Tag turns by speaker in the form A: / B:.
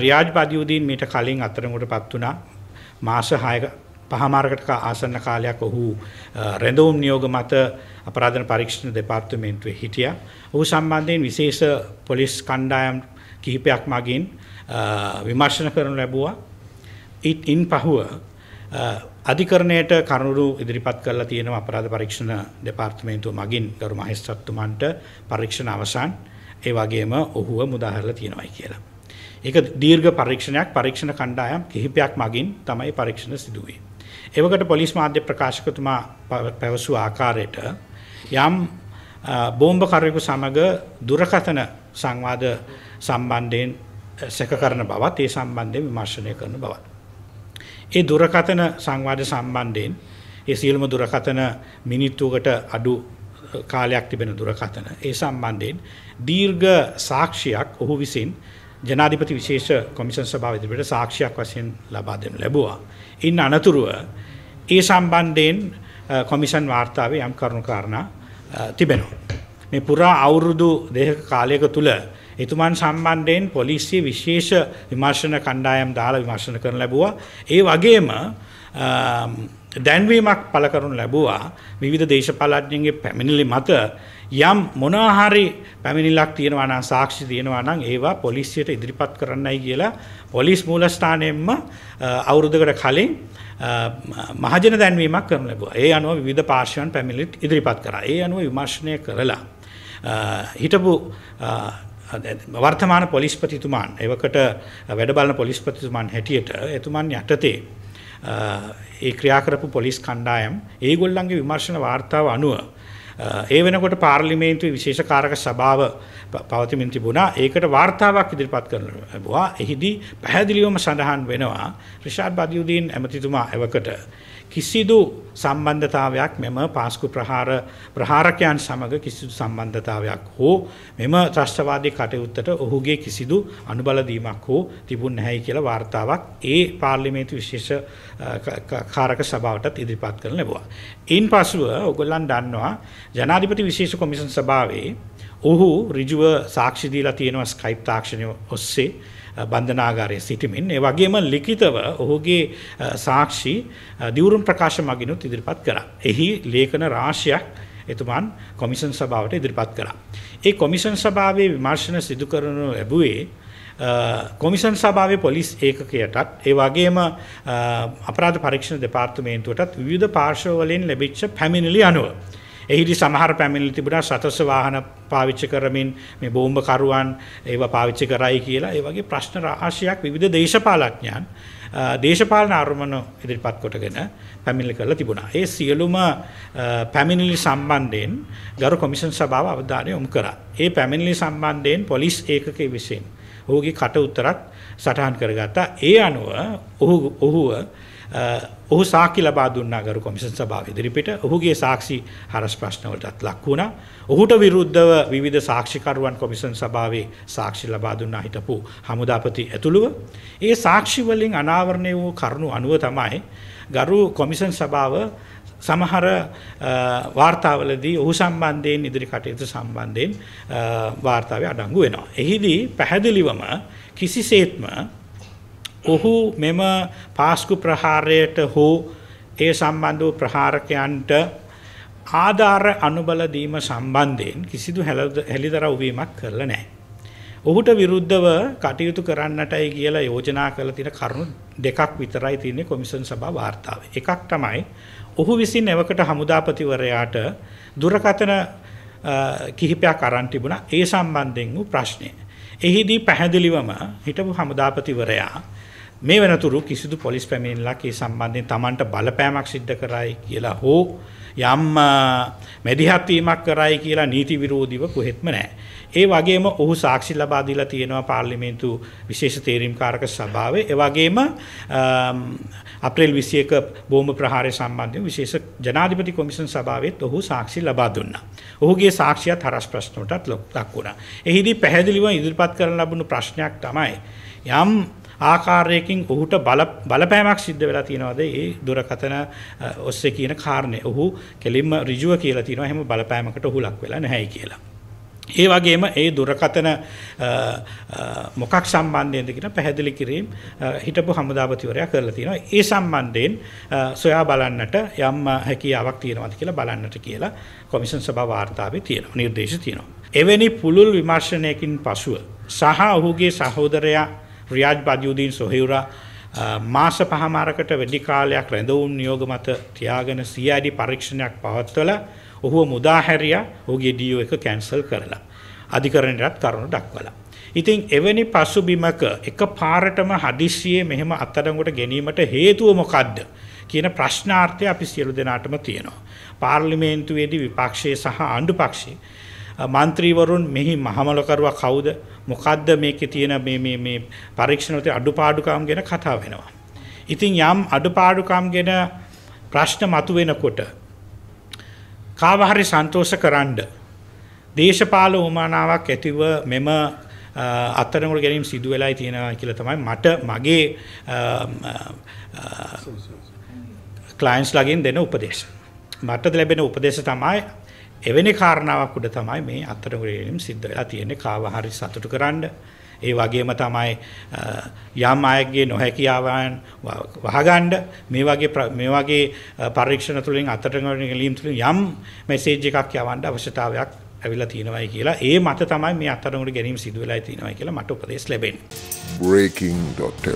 A: රියාජ් බදියුදීන් මීට කලින් අතරමුට පත් වුණා මාස 6ක පහමාරකට ආසන්න කාලයක් ඔහු රැඳවුම් නියෝග මත අපරාධන පරීක්ෂණ දෙපාර්තමේන්තුවේ හිටියා. ඔහු සම්බන්ධයෙන් විශේෂ පොලිස් කණ්ඩායම් කිහිපයක් මගින් විමර්ශන කරනු ලැබුවා. ඉන් පහුව අධිකරණයට කරුණු ඉදිරිපත් කරලා තියෙනවා අපරාධ පරීක්ෂණ දෙපාර්තමේන්තුව මගින් ගරු මහේස්ත්‍රාත්තුමන්ට පරීක්ෂණ අවසන් ඒ වගේම ඔහුව මුදාහරලා තියෙනවායි කියලා. එක දීර්ඝ පරීක්ෂණයක් පරීක්ෂණ කණ්ඩායම් කිහිපයක් මගින් තමයි පරීක්ෂණ සිදුවේ. එවකට පොලිස් මාධ්‍ය ප්‍රකාශකතුමා පැවසු ආකාරයට යම් බෝම්භ කරයෙකු සමග දුරකථන සංවාද සම්බන්ධයෙන් සැක කරන බවත් ඒ සම්බන්ධයෙන් විමර්ශනය කරන බවත්. ඒ දුරකථන සංවාද සම්බන්ධයෙන් ඒ සියලුම දුරකථන මිනිත්තුකට අඩු කාලයක් තිබෙන දුරකථන ඒ සම්බන්ධයෙන් දීර්ඝ සාක්ෂියක් ඔහු විසින් ජනාධිපති විශේෂ කොමිෂන් සභාව ඉදිරියට සාක්ෂියක් වශයෙන් ලබා දෙන්න ලැබුවා. ඉන් අනතුරුව ඒ සම්බන්ධයෙන් කොමිෂන් වාර්තාවේ යම් කරුණු කාරණා තිබෙනවා. මේ පුරා අවුරුදු දෙක කාලයක තුල එතුමන් සම්බන්ධයෙන් පොලිසිය විශේෂ විමර්ශන කණ්ඩායම් දාලා විමර්ශන කරන ලැබුවා. ඒ වගේම දැන්වීමක් පළ කරනු ලැබුවා විවිධ දේශපාලඥයන්ගේ පැමිණිලි මත යම් මොනාහරි පැමිණිලක් තියෙනවා නම් සාක්ෂි තියෙනවා නම් ඒවා පොලිසියට ඉදිරිපත් කරන්නයි කියලා පොලිස් මූලස්ථානයෙන්ම අවුරුද්දකට කලින් මහජන දැන්වීමක් කරන ලැබුවා. ඒ අනුව විවිධ පාර්ශ්වයන් පැමිණිලිත් ඉදිරිපත් කරා. ඒ අනුව විමර්ශනය කරලා හිටපු වර්තමාන පොලිස්පතිතුමාන් එවකට වැඩ බලන පොලිස්පතිතුමාන් හැටියට එතුමන් යටතේ ඒ ක්‍රියා කරපු පොලිස් කණ්ඩායම් ඒගොල්ලන්ගේ විමර්ශන වාර්තාව අනුව ඒ වෙනකොට පාර්ලිමේන්තුවේ විශේෂ කාරක සභාව පවතිමින් තිබුණා. ඒකට වාර්තාවක් ඉදිරිපත් කරන ලැබුවා. එහිදී පැහැදිලිවම සඳහන් වෙනවා රිෂාඩ් බදියුදීන් ඇමතිතුමා එවකට කිසිදු සම්බන්ධතාවයක් මෙම පාස්කු ප්‍රහාර ප්‍රහාරකයන් සමග කිසිදු සම්බන්ධතාවයක් හෝ මෙම ත්‍රස්තවාදී කටයුත්තට ඔහුගේ කිසිදු අනුබල දීමක් හෝ තිබුණ නැහැයි කියලා වාර්තාවක් ඒ පාර්ලිමේන්තු විශේෂ කාරක සභාවටත් ඉදිරිපත් කරන ලැබුවා. ඊන් පසුව ඔයගොල්ලන් දන්නවා ජනාධිපති විශේෂ කොමිසන් සභාවේ ඔහු ඍජුව සාක්ෂි දීලා තියෙනවා ස්කයිප් තාක්ෂණය ඔස්සේ බන්ධනාගාරය සිටිමින් ඒ වගේම ලිඛිතව ඔහුගේ සාක්ෂි දිවුරුම් ප්‍රකාශ මගිනුත් ඉදිරිපත් කරා. එහි ලේඛන රාශියක් එතුමන් කොමිෂන් සභාවට ඉදිරිපත් කරා. ඒ කොමිෂන් සභාවේ විමර්ශන සිදු කරනු ලැබුවේ කොමිෂන් සභාවේ පොලිස් ඒකකයටත් ඒ වගේම අපරාධ පරීක්ෂණ දෙපාර්තමේන්තුවටත් විවිධ පාර්ශ්වවලින් ලැබිච්ච පැමිණිලි අනුව එහිදී සමහර පැමිණිලි තිබුණා සතස් වාහන පාවිච්චි කරමින් මේ බෝම්බකරුවන් ඒව පාවිච්චි කරයි කියලා ඒ වගේ ප්‍රශ්න රාශියක් විවිධ දේශපාලඥයන් දේශපාලන අරමුණු ඉදිරිපත් කොටගෙන පැමිණිලි කරලා තිබුණා. ඒ සියලුම පැමිණිලි සම්බන්ධයෙන් ගරු කොමිෂන් සභාව අවධානය යොමු කරා. ඒ පැමිණිලි සම්බන්ධයෙන් පොලිස් ඒකකයේ විසින් ඔහුගේ කට උතරක් සටහන් කරගත්තා. ඒ අනුව ඔහු ඔහුව ඔහු සාක්ෂි ලබා දුන්නා ගරු කොමිෂන් සභාව ඉදිරිපිට ඔහුගේ සාක්ෂි හරස් ප්‍රශ්න වලටත් ලක් වුණා. ඔහුට විරුද්ධව විවිධ සාක්ෂිකරුවන් කොමිෂන් සභාවේ සාක්ෂි ලබා දුන්නා හිටපු හමුදාපති ඇතුළුව ඒ සාක්ෂි වලින් අනාවරණය වූ කරුණු අනුව තමයි ගරු කොමිෂන් සභාව සමහර වාර්තාවලදී ඔහු සම්බන්ධයෙන් ඉදිරි කටයුතු සම්බන්ධයෙන් වාර්තාවේ අඩංගු වෙනවා. එහිදී පැහැදිලිවම කිසිසේත්ම ඔහු මෙම පාස්කු ප්‍රහාරයට හෝ ඒ සම්බන්ධ වූ ප්‍රහාරකයන්ට ආධාර අනුබල දීම සම්බන්ධයෙන් කිසිදු හැලිදරව් වීමක් කරලා නැහැ. ඔහුට විරුද්ධව කටයුතු කරන්නටයි කියලා යෝජනා කළ තියෙන කරුණු දෙකක් විතරයි තියෙන්නේ කොමිෂන් සභා වාර්තාවේ. එකක් තමයි ඔහු විසින් එවකට හමුදාපතිවරයාට දුරකථන කිහිපයක් අරන් තිබුණා ඒ සම්බන්ධයෙන් වූ ප්‍රශ්නය. එහිදී පැහැදිලිවම හිටපු හමුදාපතිවරයා මේ වෙනතුරු කිසිදු පොලිස් පැමිණිල්ලක් ඒ සම්බන්ධයෙන් Tamanට බලපෑමක් සිද්ධ කරයි කියලා හෝ යම් මැදිහත්වීමක් කරයි කියලා නීති විරෝධීව කොහෙත්ම නැහැ. ඒ වගේම ඔහු සාක්ෂි ලබා දීලා තියෙනවා පාර්ලිමේන්තු විශේෂ තේරීම්කාරක සභාවේ. ඒ වගේම අප්‍රේල් 21 බෝම්බ ප්‍රහාරය සම්බන්ධයෙන් විශේෂ ජනාධිපති කොමිෂන් සභාවෙත් ඔහු සාක්ෂි ලබා දුන්නා. ඔහුගේ සාක්ෂියත් හරස් ප්‍රශ්න වලට ලක් වුණා. එහිදී පැහැදිලිව ඉදිරිපත් කරන ලබුණු ප්‍රශ්නයක් තමයි යම් ආකාරයකින් ඔහුට බලපෑමක් සිද්ධ වෙලා තියෙනවද ඒ දුරකතන ඔස්සේ කියන කාරණය. ඔහු කෙලින්ම ඍජුව කියලා තියෙනවා. එහෙම බලපෑමකට ඔහු ලක් වෙලා නැහැයි කියලා. ඒ වගේම ඒ දුරකතන මොකක් සම්බන්ධයෙන්ද කියලා පැහැදිලි කිරීම හිටපු හමුදාපතිවරයා කරලා තියෙනවා. ඒ සම්බන්ධයෙන් සොයා බලන්නට යම් හැකියාවක් තියෙනවද කියලා බලන්නට කියලා කොමිෂන් සභාව වාර්තාවේ තියෙනවා. නිර්දේශ තියෙනවා. එවැනි පුළුල් විමර්ශනයකින් පසුව සහ ඔහුගේ සහෝදරයා රියාජ් බදියුදීන් සොහෙවුරා මාස පහමාරකට වැඩි කාලයක් රැඳවුම් නියෝග මත තියාගෙන CID පරීක්ෂණයක් පවත්වලා ඔහුව මුදාහැරියා ඔහුගේ DO e එක කැන්සල් කරලා අධිකරණයටත් කරුණු දක්වලා. ඉතින් එවැනි පසුබිමක එක පාරටම හදිස්සියේ මෙහෙම අත්අඩංගුවට ගැනීමට හේතුව මොකද්ද කියන ප්‍රශ්නාර්ථය අපි සියලු දෙනාටම තියෙනවා. පාර්ලිමේන්තුවේදී විපක්ෂයේ සහ ආණ්ඩු පක්ෂයේ මන්ත්‍රීවරුන් මෙහි මහමලකරුවා කවුද මොකද්ද මේකේ තියෙන මේ මේ මේ පරීක්ෂණවලට අඩුපාඩුකම් ගැන කතා වෙනවා. ඉතින් යම් අඩුපාඩුකම් ගැන ප්‍රශ්න මතුවෙනකොට කාව හරි සන්තෝෂ කරන්න දේශපාල උමානාවක් ඇතිව මෙම අත්තරමුර ගැනීම සිදු වෙලායි තියෙනවා කියලා තමයි මට මගේ ක්ලයින්ස් ලගින් දෙන උපදේශ. මට ලැබෙන උපදේශ තමයි එවැනි කාරණාවක් උඩ තමයි මේ අත්තරගුරේනම් සිද්ධ වෙලා තියෙන්නේ කාව හරි සතුටු කරන්න. ඒ වගේම තමයි යම් අයෙක්ගේ නොහැකියාවන් වහගන්න මේ වගේ මේ වගේ පරීක්ෂණ තුලින් අත්තරගුරේ ගැලීම් තුලින් යම් මෙසේජ් එකක් යවන්න අවශ්‍යතාවයක් ඇවිල්ලා තියෙනවායි කියලා ඒ මත තමයි මේ අත්තරගුරේ ගැනීම සිදු වෙලා තියෙනවායි කියලා මට උපදෙස් ලැබෙන්නේ. breaking.lk